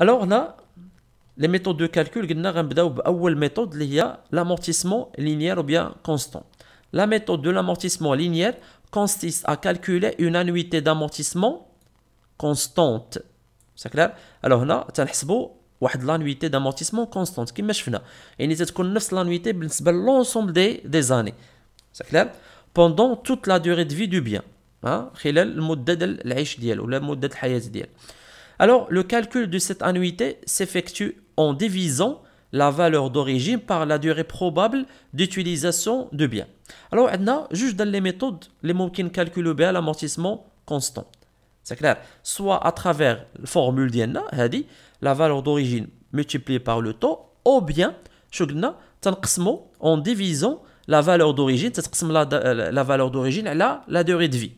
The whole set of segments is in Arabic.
Alors là, les méthodes de calcul, la méthode, il y a l'amortissement linéaire ou bien constant. La méthode de l'amortissement linéaire consiste à calculer une annuité d'amortissement constante. C'est clair Alors là, تنحسبوا l'annuité d'amortissement constante est-ce شفنا يعني تتكون نفس l'annuité de l'ensemble des des années. C'est clair Pendant toute la durée de vie du bien. Hein, خلال ديال العيش ديالو ولا alors, le calcul de cette annuité s'effectue en divisant la valeur d'origine par la durée probable d'utilisation du bien. Alors, on a juste dans les méthodes, les moyens calculent bien l'amortissement constant. C'est clair. Soit à travers la formule d'Yenna, la valeur d'origine multipliée par le taux, ou bien, en divisant la valeur d'origine, la valeur d'origine, la durée de vie.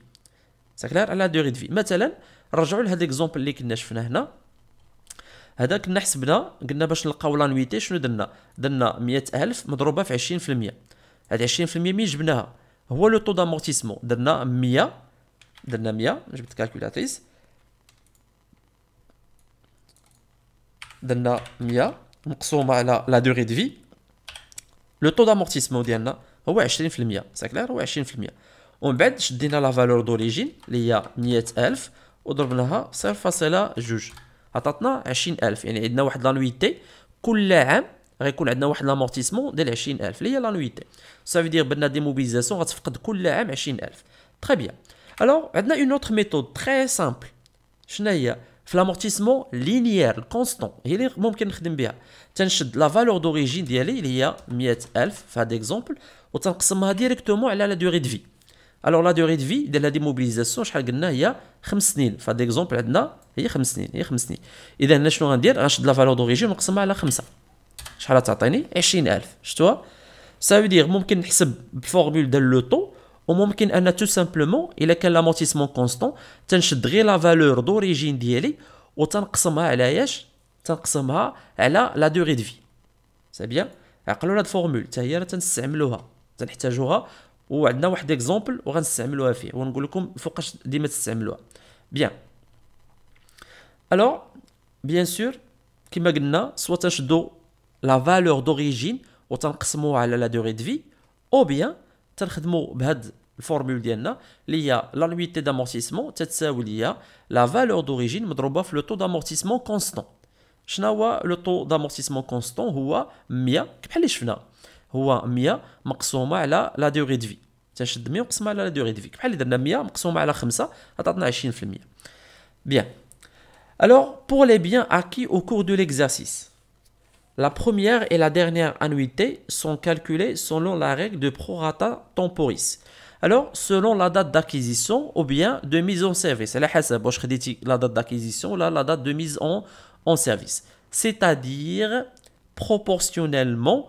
ساكلير على لا دو في مثلا نرجعوا لهذا ليكزومبل اللي كنا شفنا هنا هذا كنا حسبنا قلنا باش نلقاو لانويتي شنو درنا درنا 100000 مضروبه في 20% هذه 20% مين جبناها هو لو طو دامورتيسمون درنا 100 درنا 100 جبت كالكولاتريس درنا 100 مقسومه على لا دوري دو في لو طو دامورتيسمون ديالنا هو 20% ساكلير هو 20% ومن بعد شدينا لا فالور دوريجين اللي هي 100000 وضربناها 0.2 عطاتنا 20000 يعني عندنا واحد لانويتي كل عام غيكون عندنا واحد لامورتيسمون ديال 20000 اللي هي لانويتي سافي دير بان ديموبيليزاسيون غتفقد كل عام 20000 تري بيان الوغ عندنا اون اوتر ميثود تري سامبل شنو هي في لامورتيسمون لينيير كونستون هي اللي ممكن نخدم بها تنشد لا فالور دوريجين ديالي اللي هي 100000 في هاد اكزومبل وتنقسمها ديريكتومون على لا دوغي دو في الوغ لا دوري دو في ديال هذه موبيليزاسيون شحال قلنا هي خمس سنين فهاد ليكزومبل عندنا هي خمس سنين هي خمس سنين اذا هنا شنو غندير غنشد لا فالور دوريجين ونقسمها على خمسه شحال تعطيني 20000 شتوها سافو دير ممكن نحسب بالفورمول ديال لو طو وممكن ان تو سامبلومون الا كان لاموتيسمون كونستون تنشد غير لا فالور دوريجين ديالي وتنقسمها على ياش تنقسمها على لا دوري دو في سي بيان عقلوا هاد الفورمول حتى هي راه تنستعملوها تنحتاجوها وعندنا واحد اكزومبل وغنستعملوها فيه ونقول لكم فوقاش ديما تستعملوها بيان الوغ بيان سور كما قلنا سوا تنشدو لا فالور دوريجين وتنقسموها على لا دوري دو في او بيان تنخدمو بهاد الفورمول ديالنا اللي هي لانويتي دامورتيسمون تتساوي ليا لا فالور دوريجين مضروبه في لو تو دامورتيسمون كونستون شنو هو لو تو دامورتيسمون كونستون هو 100 بحال اللي شفنا هو 100 مقسومه على لا ديوري دو في تنشد 100 مقسومه على لا ديوري دو في بحال اللي درنا 100 مقسومه على 5 غتعطينا 20% بيان Alors, pour les biens acquis au cours de l'exercice, la première et la dernière annuité sont calculées selon la règle de prorata temporis. Alors, selon la date d'acquisition ou bien de mise en service. La date d'acquisition, là, la date de mise en, en service. C'est-à-dire, proportionnellement,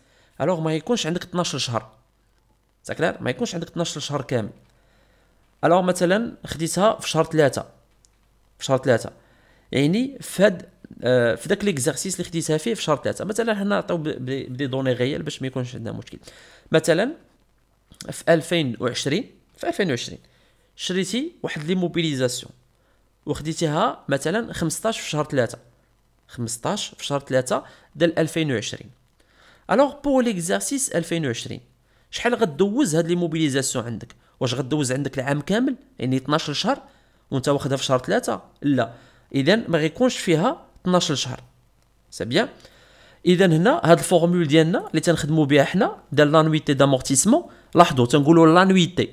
الوغ ما يكونش عندك 12 شهر تاكلار ما يكونش عندك 12 شهر كامل الوغ مثلا خديتها في شهر 3 في شهر 3 يعني في هاد آه، في داك ليكزارسيس اللي خديتها فيه في شهر 3 مثلا حنا نعطيو بدي دوني غيال باش ما يكونش عندنا مشكل مثلا في 2020 في 2020 شريتي واحد لي موبيليزاسيون وخديتيها مثلا 15 في شهر 3 15 في شهر 3 ديال 2020 الوغ بوغ ليكزارسيس 2020 شحال غدوز هاد لي موبيليزاسيون عندك واش غدوز عندك العام كامل يعني 12 شهر وانت واخدها في شهر ثلاثة لا اذا ما غيكونش فيها 12 شهر سي بيان اذا هنا هاد الفورمول ديالنا اللي تنخدموا بها حنا ديال لانويتي دامورتيسمون لاحظوا تنقولوا لانويتي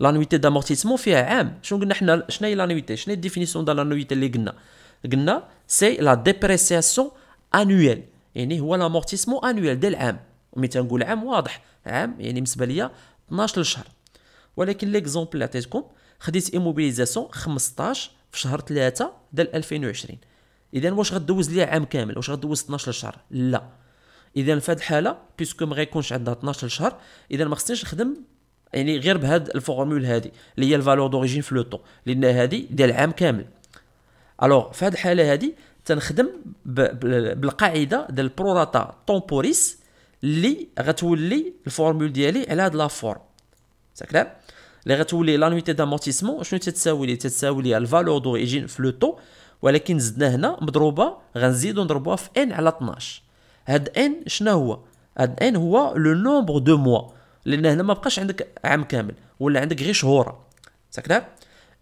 لانويتي دامورتيسمون فيها عام شنو قلنا حنا شنو هي لانويتي شنو هي الديفينيسيون ديال لانويتي اللي قلنا قلنا سي لا ديبريسياسيون انويل يعني هو لامورتيسمون انويل ديال العام ملي تنقول عام واضح عام يعني بالنسبه ليا 12 شهر ولكن ليكزومبل اللي عطيتكم خديت ايموبيليزاسيون 15 في شهر 3 ديال 2020 اذا واش غدوز ليا عام كامل واش غدوز 12 شهر لا اذا في هذه الحاله بيسكو ما غيكونش عندها 12 شهر اذا ما خصنيش نخدم يعني غير بهاد الفورمول هادي اللي هي الفالور دوريجين في لو طون لان هادي ديال عام كامل الوغ في هذه الحاله هادي تنخدم بالقاعده ديال البروراتا طومبوريس اللي غتولي الفورمول ديالي على هاد لا فورم سا اللي غتولي لانويتي دامورتيسمون شنو تتساوي لي تتساوي لي الفالور دوريجين في لو طو ولكن زدنا هنا مضروبه غنزيدو نضربوها في ان على 12 هاد ان شنو هو هاد ان هو لو نومبر دو موا لان هنا ما بقاش عندك عام كامل ولا عندك غير شهور سا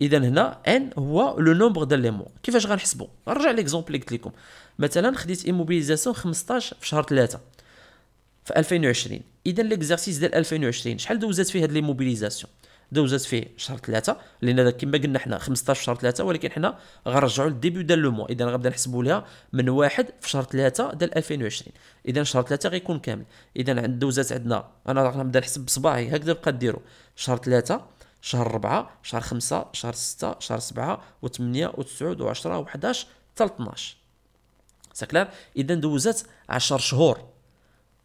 اذا هنا ان هو لو نومبر ديال لي مون كيفاش غنحسبو نرجع ليكزومبل اللي قلت لكم مثلا خديت ايموبيليزاسيون 15 في شهر 3 في 2020 اذا ليكزارسيس ديال 2020 شحال دوزات فيه هاد لي موبيليزاسيون دوزات فيه شهر 3 لان كما قلنا حنا 15 في شهر 3 ولكن حنا غنرجعوا للديبيو ديال لو مون اذا غنبدا نحسبوا لها من واحد في شهر 3 ديال 2020 اذا شهر 3 غيكون كامل اذا عند دوزات عندنا انا غنبدا نحسب بصباعي هكذا بقى ديروا شهر 3 شهر 4 شهر 5 شهر 6 شهر 7 و8 و9 و10 و11 حتى 12 سا كلير اذا دوزات 10 شهور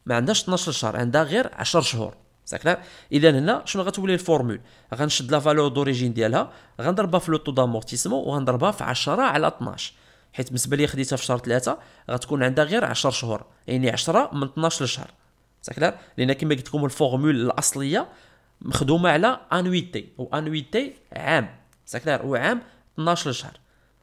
ما عندهاش 12 شهر عندها غير 10 شهور سا كلير اذا هنا شنو غتولي الفورمول غنشد لا فالور دوريجين ديالها غنضربها في لو طو دامورتيسمون وغنضربها في 10 على 12 حيت بالنسبه لي خديتها في شهر 3 غتكون عندها غير 10 شهور يعني 10 من 12 شهر سا كلير لان كما قلت لكم الفورمول الاصليه مخدومه على انويتي انويتي عام ساكنار عام 12 شهر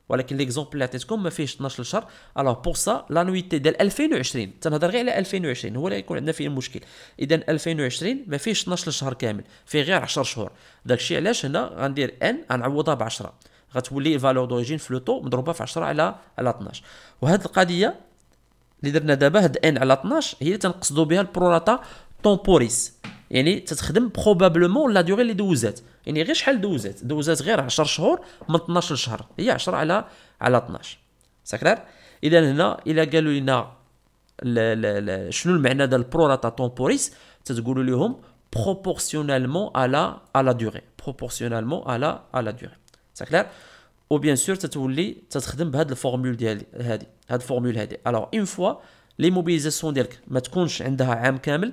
ولكن ليكزومبل اللي عطيتكم ما فيهش 12 شهر الوغ بور سا لانويتي ديال 2020 تنهضر غير على 2020 هو اللي يكون عندنا فيه المشكل اذا 2020 ما فيهش 12 شهر كامل فيه غير 10 شهور داكشي علاش هنا غندير ان غنعوضها ب 10 غتولي الفالور دوريجين في لوطو مضروبه في 10 على على 12 وهاد القضيه اللي درنا دابا هاد ان على 12 هي اللي تنقصدوا بها البروراتا تومبوريس يعني تتخدم بروبابلمون لا دوغي اللي دوزات يعني غير شحال دوزات دوزات غير 10 شهور من 12 شهر هي 10 على على 12 ساكرار اذا هنا الا قالوا لنا شنو المعنى ديال البروراتا تومبوريس تتقولوا لهم بروبورسيونالمون على على دوغي بروبورسيونالمون على على دوغي la à كلير بيان سور تتولي تتخدم بهاد الفورمول ديال هادي هاد الفورمول هادي الوغ اون فوا لي موبيليزاسيون ديالك ما تكونش عندها عام كامل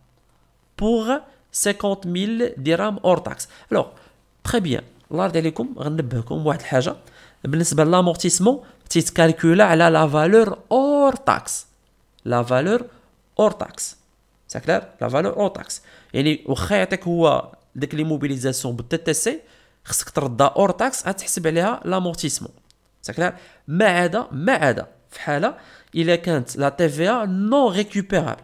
pour 50 000 dirhams hors taxe. Alors très bien. Lardelikum rendebekum wa alhaja. Mais c'est pour l'amortissement. Il es calculé la valeur hors taxe. La valeur hors taxe. C'est clair. La valeur hors taxe. Et les recettes que vous TTC mobilisation peut-être hors taxe. À t'expliquer là l'amortissement. C'est clair. Mais là, mais là. Fait la TVA non récupérable.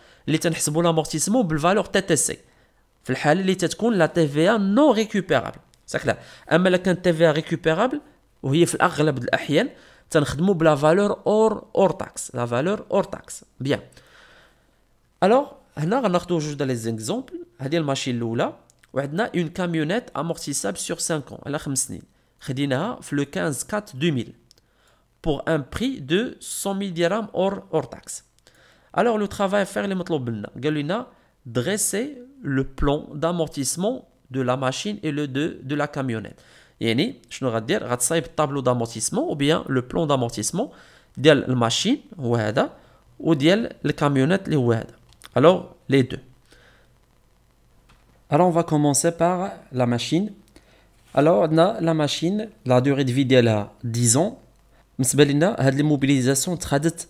qui comptent l'amortissement avec la valeur TTC dans le cas où la TVA est non récupérable c'est à dire si la TVA récupérable ou c'est le cas la plupart des cas est la valeur hors taxe la valeur hors taxe bien alors ici nous allons prendre juste les exemples cette machine là nous avons une camionnette amortissable sur 5 ans à 5 ans nous l'avons acheté le 15 4 2000 pour un prix de 100 000 dirhams hors taxe alors le travail à faire les Galina dresser le plan d'amortissement de la machine et le de, de la camionnette. Yani, je vais dire, le tableau d'amortissement ou bien le plan d'amortissement de la machine ou de la camionnette. Alors, les deux. Alors, on va commencer par la machine. Alors, on a la machine, la durée de vie d'elle a 10 ans. a les l'immobilisation tradite.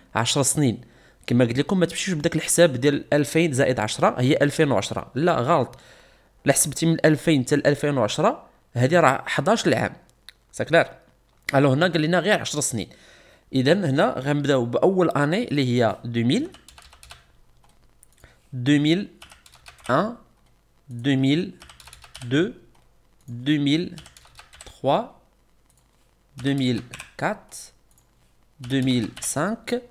10 سنين كما قلت لكم ما تمشيوش بداك الحساب ديال 2000 زائد 10 هي 2010 لا غلط الا حسبتي من 2000 حتى 2010 هذه راه 11 عام ساكلار الو هنا قال لنا غير 10 سنين اذا هنا غنبداو باول اني اللي هي 2000 2001 2002 2003 2004 2005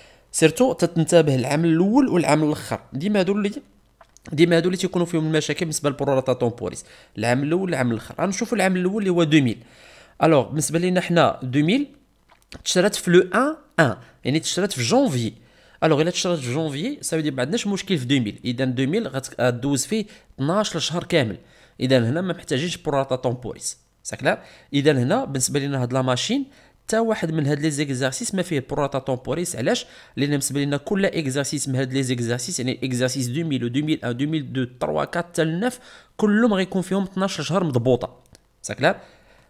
سيرتو تتنتبه العام الاول والعام الاخر ديما هادو اللي ديما هادو اللي تيكونوا فيهم المشاكل بالنسبه للبروراتا طومبوريس العام الاول والعام الاخر غنشوفوا العام الاول اللي هو 2000 الوغ بالنسبه لينا حنا 2000 تشرات في لو 1 1 يعني تشرات في جونفي الوغ الا تشرات في جونفي سافيدي ما عندناش مشكل في 2000 اذا 2000 غدوز فيه 12 شهر كامل اذا هنا ما محتاجينش بروراتا طومبوريس ساكلا اذا هنا بالنسبه لينا هاد لا ماشين حتى واحد من هاد لي زيكزارسيس ما فيه بروتا تومبوريس علاش لان بالنسبه لنا كل اكزارسيس من هاد لي زيكزارسيس يعني اكزارسيس 2000 و 2001 2002 3 4 حتى 9 كلهم غيكون فيهم 12 شهر مضبوطه سا كلار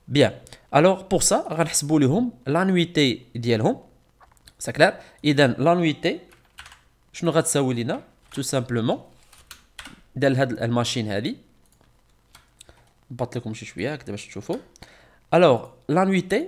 بيان الوغ بور سا غنحسبوا لهم لانويتي ديالهم سا كلار اذا لانويتي شنو غتساوي لينا تو سامبلومون ديال هاد الماشين هادي نبط لكم شي شويه هكذا باش تشوفوا الوغ لانويتي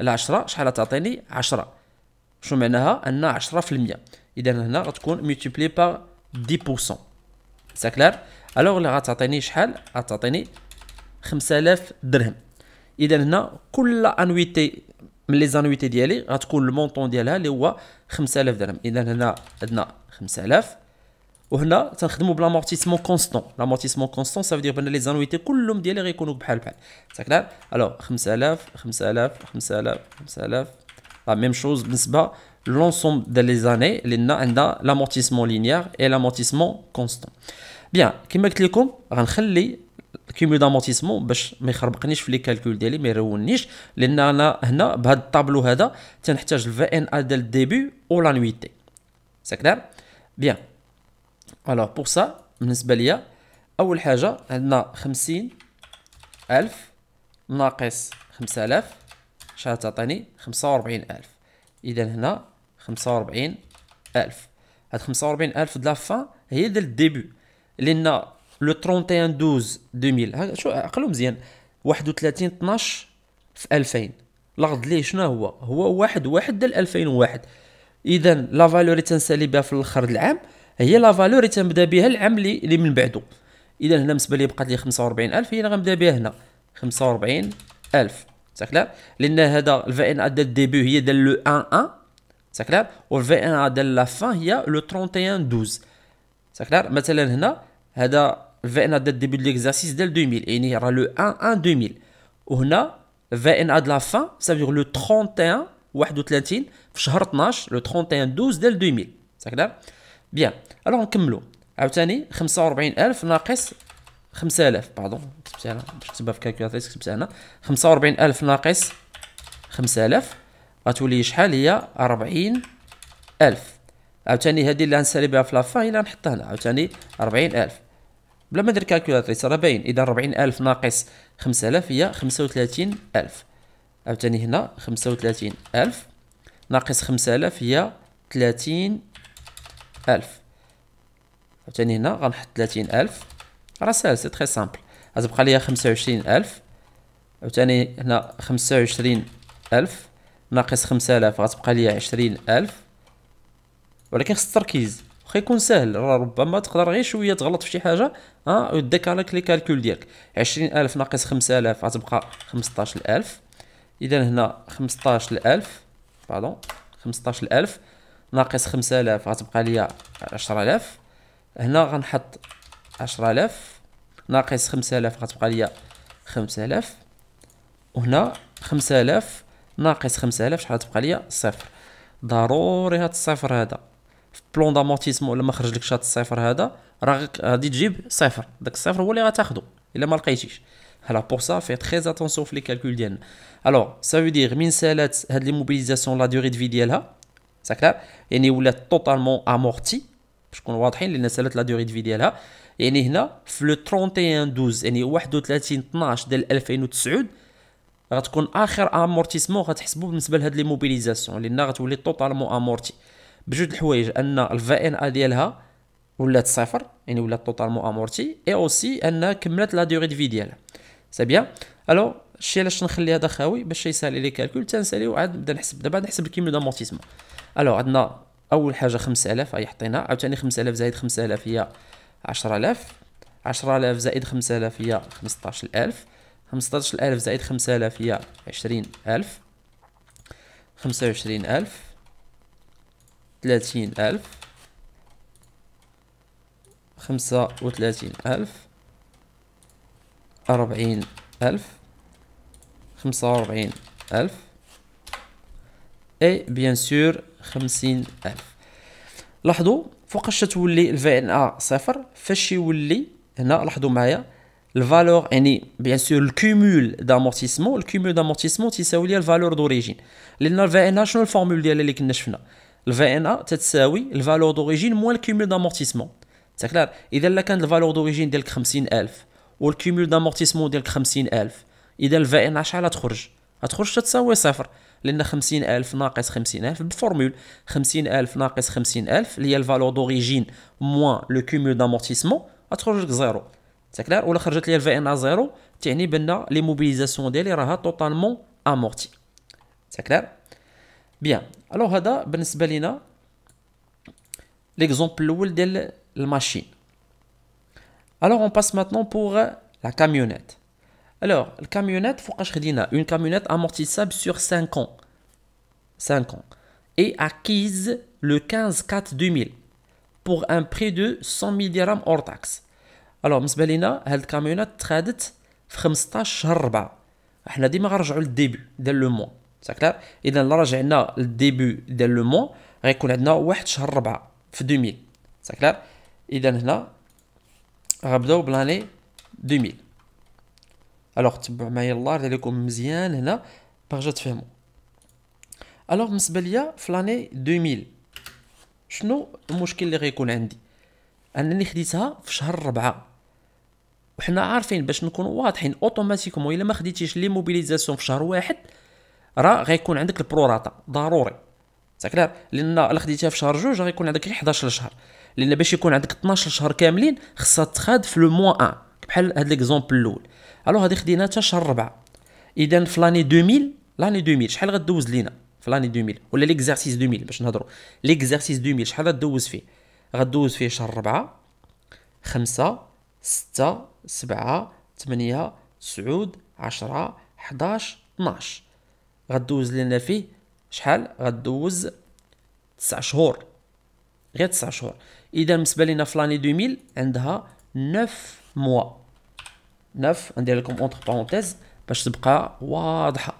العشرة شحال تعطيني عشرة شو معناها ان عشرة في المية اذا هنا غتكون ميتيبلي بار دي بورسون سا كلار الوغ اللي غتعطيني شحال غتعطيني 5000 درهم اذا هنا كل انويتي من لي زانويتي ديالي غتكون المونطون ديالها اللي هو 5000 درهم اذا هنا عندنا 5000 oh l'amortissement constant. L'amortissement constant, ça veut dire que les annuités, Alors, La même chose, l'ensemble des années. l'amortissement linéaire et l'amortissement constant. Bien, je d'amortissement, les calculs. Je début Bien. الوغ بور سا بالنسبه ليا اول حاجه عندنا 50 الف ناقص 5000 شحال تعطيني خمسة ألف إذا هنا خمسة ألف هاد خمسة ألف د لافان هي ديال الديبي لأن لو 31 12 2000 شو عقلو مزيان 31 12 في 2000 لغد ليه شنو هو هو واحد واحد ديال 2001 اذا لا فالوري تنسالي بها في الاخر العام هي لا فالور اللي تنبدا بها العام اللي من بعده اذا هنا بالنسبه لي بقات لي 45000 هي اللي غنبدا بها هنا 45000 تاكلا لان هذا الفي ان ا ديال الديبي هي ديال لو 1 1 تاكلا والفي ان ا ديال لا فان هي لو 31 12 تاكلا مثلا هنا هذا الفي ان ديال الديبي ديال ليكزارسيس ديال 2000 يعني راه لو 1 1 2000 وهنا الفي ان ا ديال لا فان سافيغ لو 31 31 في شهر 12 لو 31 12 ديال 2000 تاكلا بيان الوغ نكملو عاوتاني 45000 ناقص 5000 باردون كتبتها هنا باش نكتبها في كالكولاتريس كتبتها انا 45000 ناقص 5000 غتولي شحال هي 40000 عاوتاني هذه اللي غنسالي بها في لافا هي اللي غنحطها هنا عاوتاني 40000 بلا ما ندير كالكولاتريس راه باين اذا 40000 ناقص 5000 هي 35000 عاوتاني هنا 35000 ناقص 5000 هي 30000 عاوتاني هنا غنحط 30000 راه ساهل سي تري سامبل غتبقى ليا 25000 عاوتاني هنا 25000 ناقص 5000 غتبقى ليا 20000 ولكن خص التركيز واخا يكون ساهل راه ربما تقدر غير شويه تغلط في شي حاجه ها وداك على لي كالكول ديالك 20000 ناقص 5000 غتبقى 15000 اذا هنا 15000 باردون 15000 ناقص 5000 غتبقى ليا 10000 هنا غنحط 10000 ناقص 5000 غتبقى ليا لي 5000 وهنا 5000 ناقص 5000 شحال غتبقى ليا صفر ضروري هاد الصفر هذا في بلون دامورتيسمون لما خرج لك شاط الصفر هذا راه غادي تجيب صفر داك الصفر هو اللي غتاخدو الا ما لقيتيش هلا بور سا في تري اتونسيون في لي كالكول ديالنا الوغ سا في دير من سالات هاد لي موبيليزاسيون لا دوري دي في ديالها سا كلار يعني ولات توتالمون امورتي باش نكونوا واضحين لان سالات لا ديوري دفي ديالها يعني هنا في لو 31 12 يعني 31 12 ديال 2009 غتكون اخر امورتيسمون غتحسبوا بالنسبه لهاد لي موبيليزاسيون لان غتولي توتالمون امورتي بجوج الحوايج ان الفي ان ا ديالها ولات صفر يعني ولات توتالمون امورتي اي اوسي انها كملت لا ديوري دفي ديالها سي بيان الو شي علاش نخلي هذا خاوي باش يسالي لي كالكول تنساليو عاد نبدا نحسب دابا نحسب الكيميو دامورتيسمون الو عندنا اول حاجه 5000 هي حطينا عاوتاني 5000 زائد 5000 هي 10000 10000 زائد 5000 هي 15000 15000 زائد 5000 هي 20000 25000 30000 35000 40000 45000 اي بيان سور خمسين الف لاحظوا فوقاش تولي الفي ان ا صفر فاش يولي هنا لاحظوا معايا الفالور يعني بيان سور الكومول دامورتيسمون الكومول دامورتيسمون تيساوي ليا الفالور دوريجين لان الفي ان ا شنو الفورمول ديالها اللي كنا شفنا الفي ان ا تتساوي الفالور دوريجين موان الكومول دامورتيسمون تكلار اذا لا كانت الفالور دوريجين ديالك 50000 والكومول دامورتيسمون ديالك 50000 اذا الفي ان ا شحال تخرج تخرج تتساوي صفر لان 50000 ناقص 50000 بالفورمول 50000 ناقص 50000 اللي هي الفالور دوريجين موان لو كوميو دامورتيسمون غتخرج لك زيرو تاكلار ولا خرجت لي الفي ان ا زيرو تعني بان لي موبيليزاسيون ديالي راها توتالمون امورتي تاكلار بيان الو هذا بالنسبه لينا ليكزومبل الاول ديال الماشين الو اون باس ماتنون بوغ لا كاميونيت Alors, la camionnette, une camionnette amortissable sur 5 ans. 5 ans. Et acquise le 15-4-2000 pour un prix de 100 000 dirhams hors taxe. Alors, je لينا cette camionnette تخادت في 15 شهر 4 احنا ديما غنرجعوا للديبي ديال لو مون سي كلير اذا رجعنا للديبي ديال لو مون غيكون عندنا واحد شهر 4 في 2000 سي كلير اذا هنا غنبداو بلاني 2000 الوغ تبعوا معايا الله يرضي عليكم مزيان هنا باغ جو تفهموا الوغ بالنسبه ليا في لاني 2000 شنو المشكل اللي غيكون عندي انني خديتها في شهر ربعة وحنا عارفين باش نكونوا واضحين اوتوماتيكومون الا ما خديتيش لي موبيليزاسيون في شهر واحد راه غيكون عندك البروراتا ضروري تكرار لان الا خديتيها في شهر جوج غيكون عندك غير 11 شهر لان باش يكون عندك 12 شهر كاملين خصها تخاد في لو موان 1 بحال هاد ليكزومبل الاول الو هادي خدينا حتى شهر ربعه اذا في لاني 2000 لاني 2000 شحال غدوز لينا في لاني 2000 ولا ليكزارسيس 2000 باش نهضروا ليكزارسيس 2000 شحال غدوز فيه غدوز فيه شهر ربعه 5 6 7 8 9 10 11 12 غدوز لينا فيه شحال غدوز 9 شهور غير 9 شهور اذا بالنسبه لينا في لاني 2000 عندها 9 موا 9 ندير لكم اونتر بارونتيز باش تبقى واضحه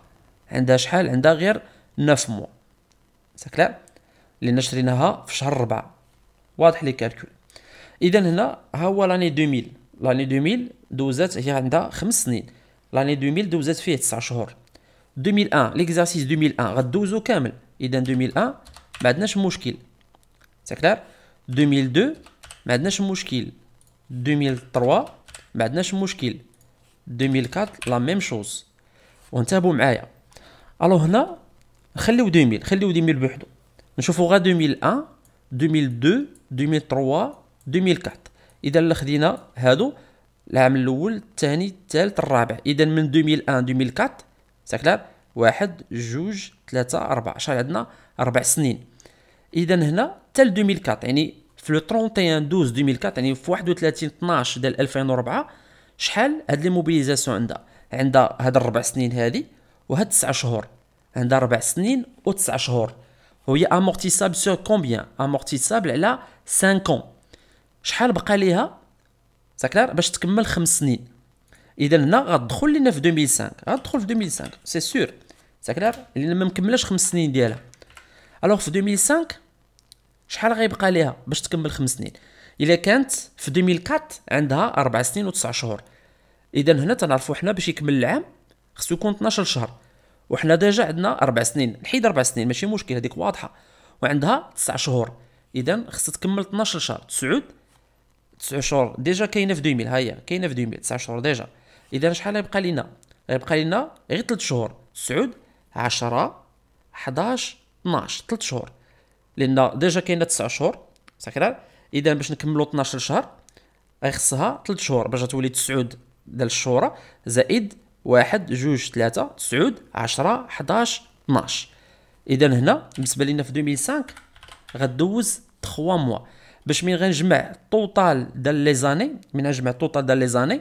عندها شحال عندها غير 9 موا سكلا لان شريناها في شهر 4 واضح لي كالكول اذا هنا ها هو لاني 2000 لاني 2000 دوزات هي عندها 5 سنين لاني 2000 دوزات فيه 9 شهور 2001 ليكزارسيس 2001 غدوزو كامل اذا 2001 ما عندناش مشكل سكلار 2002 ما عندناش مشكل 2003 ما عندناش مشكل 2004 لا ميم شوز وانتبهوا معايا الو هنا خليو 2000 خليو 2000 بوحدو نشوفو غا 2001 2002 2003 2004 اذا خدينا هادو العام الاول الثاني الثالث الرابع اذا من 2001 2004 ساكلار واحد جوج ثلاثة أربعة شحال عندنا أربع سنين إذا هنا تال 2004 يعني في لو 31 12 2004 يعني في 31 12 ديال 2004 شحال هاد لي موبيليزاسيون عندها عندها هاد الربع سنين هادي وهاد 9 شهور عندها ربع سنين و9 شهور وهي امورتيسابل سو كومبيان امورتيسابل على 5 ans شحال بقى ليها ساكلار باش تكمل 5 سنين اذا هنا غتدخل لينا في 2005 غتدخل في 2005 سي سور ساكلار لان ما مكملاش 5 سنين ديالها الوغ في 2005 شحال غيبقى ليها باش تكمل خمس سنين الا كانت في 2004 عندها اربع سنين وتسع شهور اذا هنا تنعرفوا حنا باش يكمل العام خصو يكون 12 شهر وحنا ديجا عندنا اربع سنين نحيد اربع سنين ماشي مشكل هذيك واضحه وعندها تسع شهور اذا خصها تكمل 12 شهر تسعود تسع شهور ديجا كاينه في 2000 هيا كاينه في 2000 تسع شهور ديجا اذا شحال غيبقى لينا غيبقى لينا غير 3 شهور تسعود 10 11 12 3 شهور لان ديجا كاينه 9 شهور صافي اذا باش نكملوا 12 شهر غيخصها 3 شهور باش تولي 9 ديال الشهور زائد 1 2 3 9 10 11 12 اذا هنا بالنسبه لنا في 2005 غدوز 3 موا باش من غنجمع الطوطال ديال لي زاني من نجمع الطوطال ديال لي زاني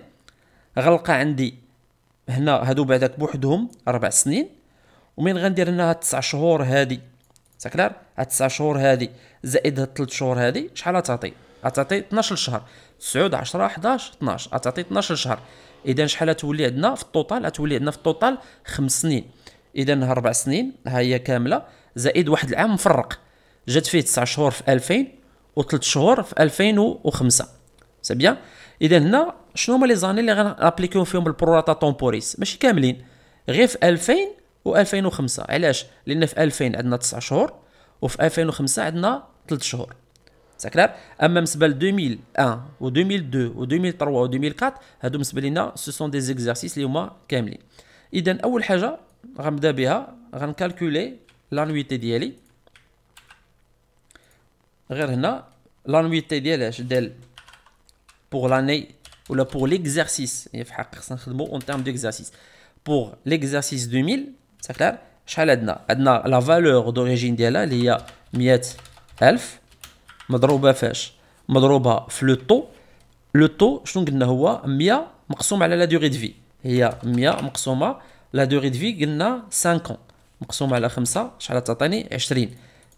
غنلقى عندي هنا هادو بعدك بوحدهم 4 سنين ومن غندير هنا 9 شهور هادي ساكلار التسع شهور هذه زائد هاد الثلاث شهور هذه شحال غتعطي غتعطي 12 شهر 9 10 11 12 غتعطي 12 شهر اذا شحال غتولي عندنا في الطوطال غتولي عندنا في الطوطال 5 سنين اذا 4 سنين ها هي كامله زائد واحد العام مفرق جات فيه 9 شهور في 2000 و3 شهور في 2005 سي بيان اذا هنا شنو هما لي زاني اللي غنابليكيو فيهم البروراتا تومبوريس ماشي كاملين غير في 2000 و2005 علاش لان في 2000 عندنا 9 شهور Et en 2005, on a 3 mois. C'est clair Mais pour 2001, 2002, 2003 et 2004, ce sont des exercices qui ne sont pas complets. Donc, la première chose à faire, c'est de l'année. l'annuité. Regarde ici, l'annuité pour l'année, ou pour l'exercice, il faut faire 5 mots en termes d'exercice. Pour l'exercice 2000, c'est clair شحال عندنا عندنا لا فالور دوريجين ديالها اللي هي 100000 مضروبة فاش مضروبة في لو طو لو طو شنو قلنا هو 100 مقسوم على لا دوري دو في هي 100 مقسومة لا دوري دو في قلنا 50 مقسومة على 5 شحال تعطيني 20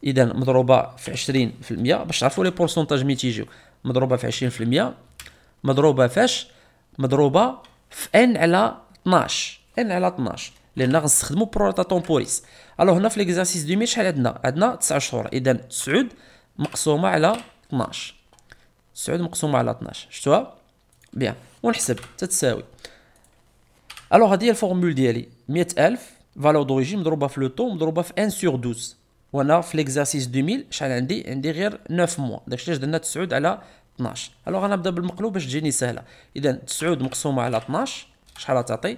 اذا مضروبه في 20% في 100 باش تعرفوا لي بورسونتاج ملي تيجيو مضروبه في 20% في 100 مضروبه فاش مضروبه في ان على 12 ان على 12 لان غنستخدمو بروتا تومبوريس الو هنا في ليكزارسيس دو مي شحال عندنا عندنا 9 شهور اذا 9 مقسومه على 12 9 مقسومه على 12 شفتوها بيان ونحسب تتساوي الو هذه هي الفورمول ديالي 100000 فالور دوريجين مضروبه في لو طون مضروبه في ان سور 12 وانا في ليكزارسيس 2000 شحال عندي عندي غير 9 موا داكشي علاش درنا 9 على 12 الو غنبدا بالمقلوب باش تجيني سهله اذا 9 مقسومه على 12 شحال تعطي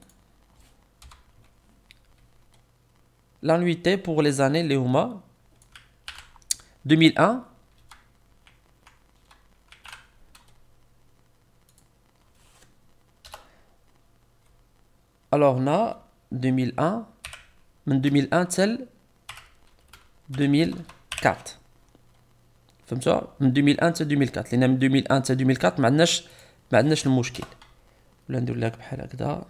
l'annuité pour les années les 2001 alors là, 2001 من 2001 تل 2004 comme ça 2001 2004 les من 2001 حتى 2004 ما عندناش ما عندناش المشكل ولا ندير لك بحال هكذا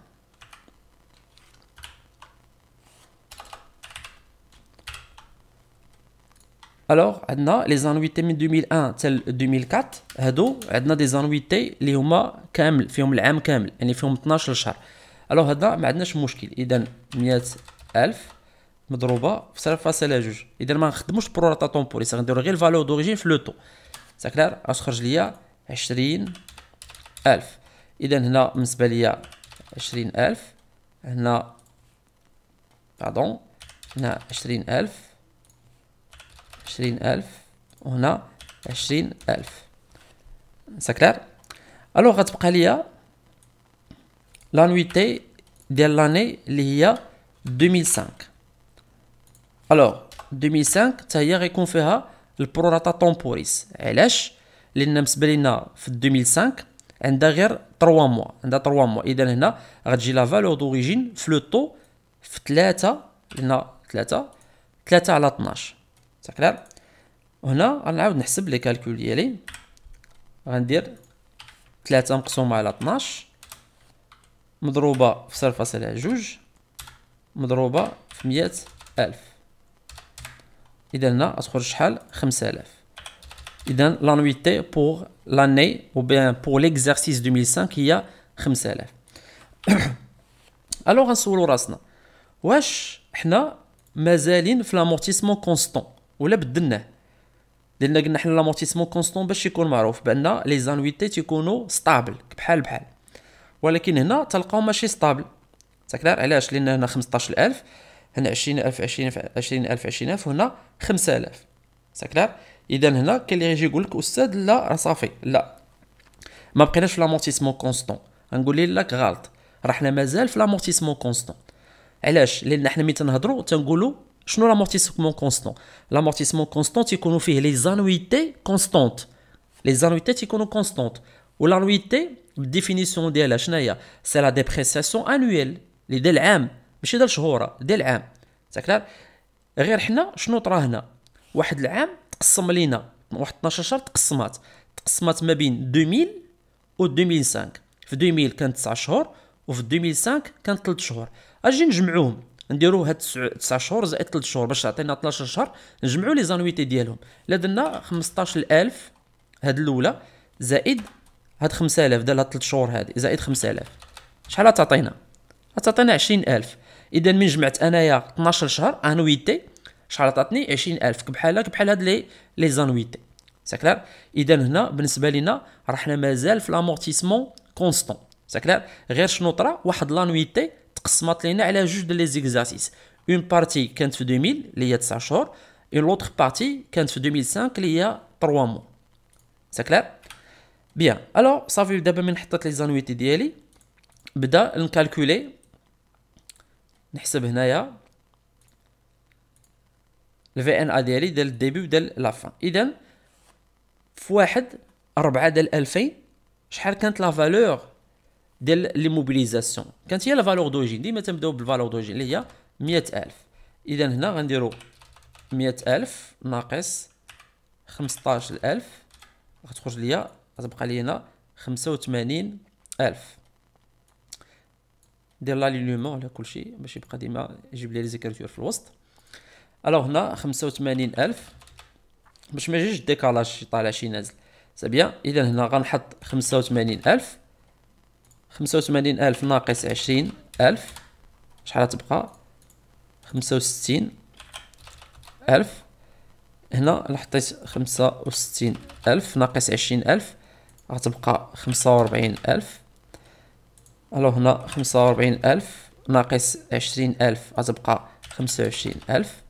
الوغ عندنا لي زانويتي من 2001 حتى 2004 هادو عندنا دي زانويتي اللي هما كامل فيهم العام كامل يعني فيهم 12 شهر الوغ هذا ما عندناش مشكل اذا 100000 مضروبه في 0.2 اذا ما نخدموش بروراتا تومبوري غنديرو غير الفالور دوريجين في لو تو سا كلير غتخرج ليا 20000 اذا هنا بالنسبه ليا 20000 هنا باردون هنا 20000 عشرين ألف وهنا عشرين ألف سا كلير الوغ غتبقى ليا لانويتي ديال لاني اللي هي 2005 الوغ 2005 حتى هي غيكون فيها البروراتا طومبوريس علاش لان بالنسبه لينا في 2005 عندها غير 3 موا عندها 3 موا اذا هنا غتجي لا فالور دوريجين في لو طو في 3 لان 3 3 على 12 تقرير وهنا غنعاود نحسب لي كالكول ديالي غندير 3 مقسومه على 12 مضروبه في 0.2 مضروبه في 100000 اذا هنا غتخرج شحال 5000 اذا لانويتي بور لاني ou bien pour l'exercice 2005 هي 5000 الوغ غنسولو راسنا واش حنا مازالين في لامورتيسمون كونستون ولا بدلناه لان قلنا حنا لاموتيسمون كونستون باش يكون معروف بان لي زانويتي تيكونوا ستابل بحال بحال ولكن هنا تلقاو ماشي ستابل تكرار علاش لان هنا 15000 هنا 20000 20000 20000 20000 وهنا 5000 تكرار اذا هنا كاين اللي يجي يقول لك استاذ لا راه صافي لا ما بقيناش في لاموتيسمون كونستون غنقول لك غلط راه حنا مازال في لاموتيسمون كونستون علاش لان حنا ملي تنهضروا تنقولوا شنو لامورتيسمون كونستون لامورتيسمون كونستون تيكونوا فيه لي زانويتي كونستونت لي زانويتي تيكونوا كونستونت والانويتي بالديفينيسيون ديالها شناهي سي لا ديبريسياسيون انويل اللي ديال العام ماشي ديال شهور ديال العام تكرار غير حنا شنو طرا هنا واحد العام تقسم لينا واحد 12 شهر تقسمات تقسمات ما بين 2000 و 2005 في 2000 كانت 9 شهور وفي 2005 كانت 3 شهور اجي نجمعوهم نديرو هاد 9 شهور زائد 3 شهور باش تعطينا 12 شهر نجمعوا لي زانويتي ديالهم الا درنا 15000 هاد الاولى زائد هاد 5000 ديال هاد 3 شهور هادي زائد 5000 شحال تعطينا تعطينا 20000 اذا من جمعت انايا 12 شهر انويتي شحال تعطيني 20000 بحالها بحال هاد لي لي زانويتي ساكلار اذا هنا بالنسبه لينا راه حنا مازال في لامورتيسمون كونستون ساكلار غير شنو طرا واحد لانويتي تقسمات لينا على جوج ديال لي زيكزارسيس اون بارتي كانت في 2000 اللي هي 9 شهور اون لوتر بارتي كانت في 2005 اللي هي 3 مو سا كلير بيان الو صافي دابا من حطيت لي زانويتي ديالي بدا نكالكولي نحسب هنايا الفي ان ا ديالي ديال الديبي وديال لافان اذا في واحد 4 ديال 2000 شحال كانت لا فالور ديال لي موبيليزاسيون كانت هي لا فالور دوجين ديما تنبداو بالفالور دوجين اللي هي 100000 اذا هنا غنديروا 100000 ناقص 15000 غتخرج ليا غتبقى لي هنا 85000 دير لا ليليمون على كلشي باش يبقى ديما يجيب لي لي ليزيكالتور في الوسط الوغ هنا 85000 باش ما يجيش ديكالاج شي طالع شي نازل سي بيان اذا هنا غنحط 85000 خمسة وثمانين ألف ناقص عشرين ألف شحال تبقى خمسة وستين ألف هنا حطيت خمسة وستين ألف ناقص عشرين ألف غتبقى خمسة وربعين ألف ألو هنا خمسة وربعين ألف ناقص عشرين ألف غتبقى خمسة وعشرين ألف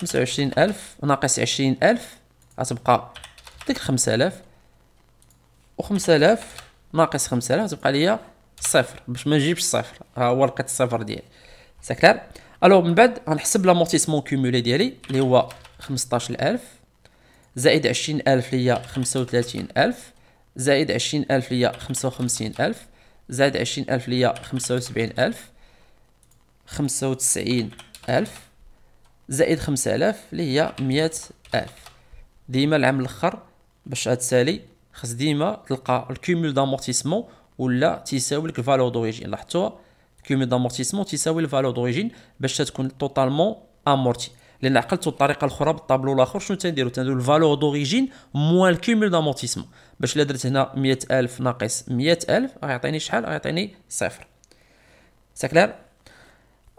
خمسة وعشرين ألف ناقص عشرين ألف غتبقى ديك خمسة آلاف وخمسة آلاف ناقص 5000 تبقى ليا صفر باش ما نجيبش صفر ها هو لقيت الصفر ديالي سا كلير الو من بعد غنحسب لاموتيسمون كومولي ديالي اللي هو 15000 زائد 20000 ليا 35000 زائد 20000 ليا 55000 زائد 20000 ليا 75000 95000 زائد 5000 اللي هي 100000 ديما العام الاخر باش غتسالي خاص ديما تلقى الكومول دامورتيسمون ولا تيساوي لك الفالور دوريجين لاحظتوها الكومول دامورتيسمون تيساوي الفالور دوريجين باش تكون توتالمون امورتي لان عقلتو الطريقه الاخرى بالطابلو الاخر شنو تنديرو تنديرو الفالور دوريجين موان الكومول دامورتيسمون باش الا درت هنا 100000 ناقص 100000 غيعطيني شحال غيعطيني صفر سي كلير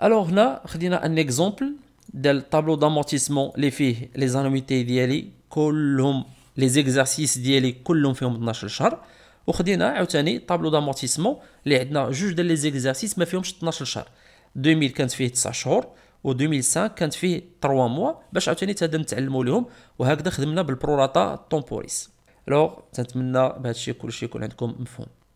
الوغ هنا خدينا ان اكزومبل ديال الطابلو دامورتيسمون اللي فيه لي زانويتي ديالي كلهم لي زيكزارسيس ديالي كلهم فيهم 12 شهر وخدينا عاوتاني طابلو دامورتيسمون اللي عندنا جوج ديال لي زيكزارسيس ما فيهمش 12 شهر 2000 كانت فيه 9 شهور و2005 كانت فيه 3 موا باش عاوتاني تا نتعلموا لهم وهكذا خدمنا بالبروراتا طومبوريس الوغ تنتمنى بهذا الشيء كلشي يكون عندكم مفهوم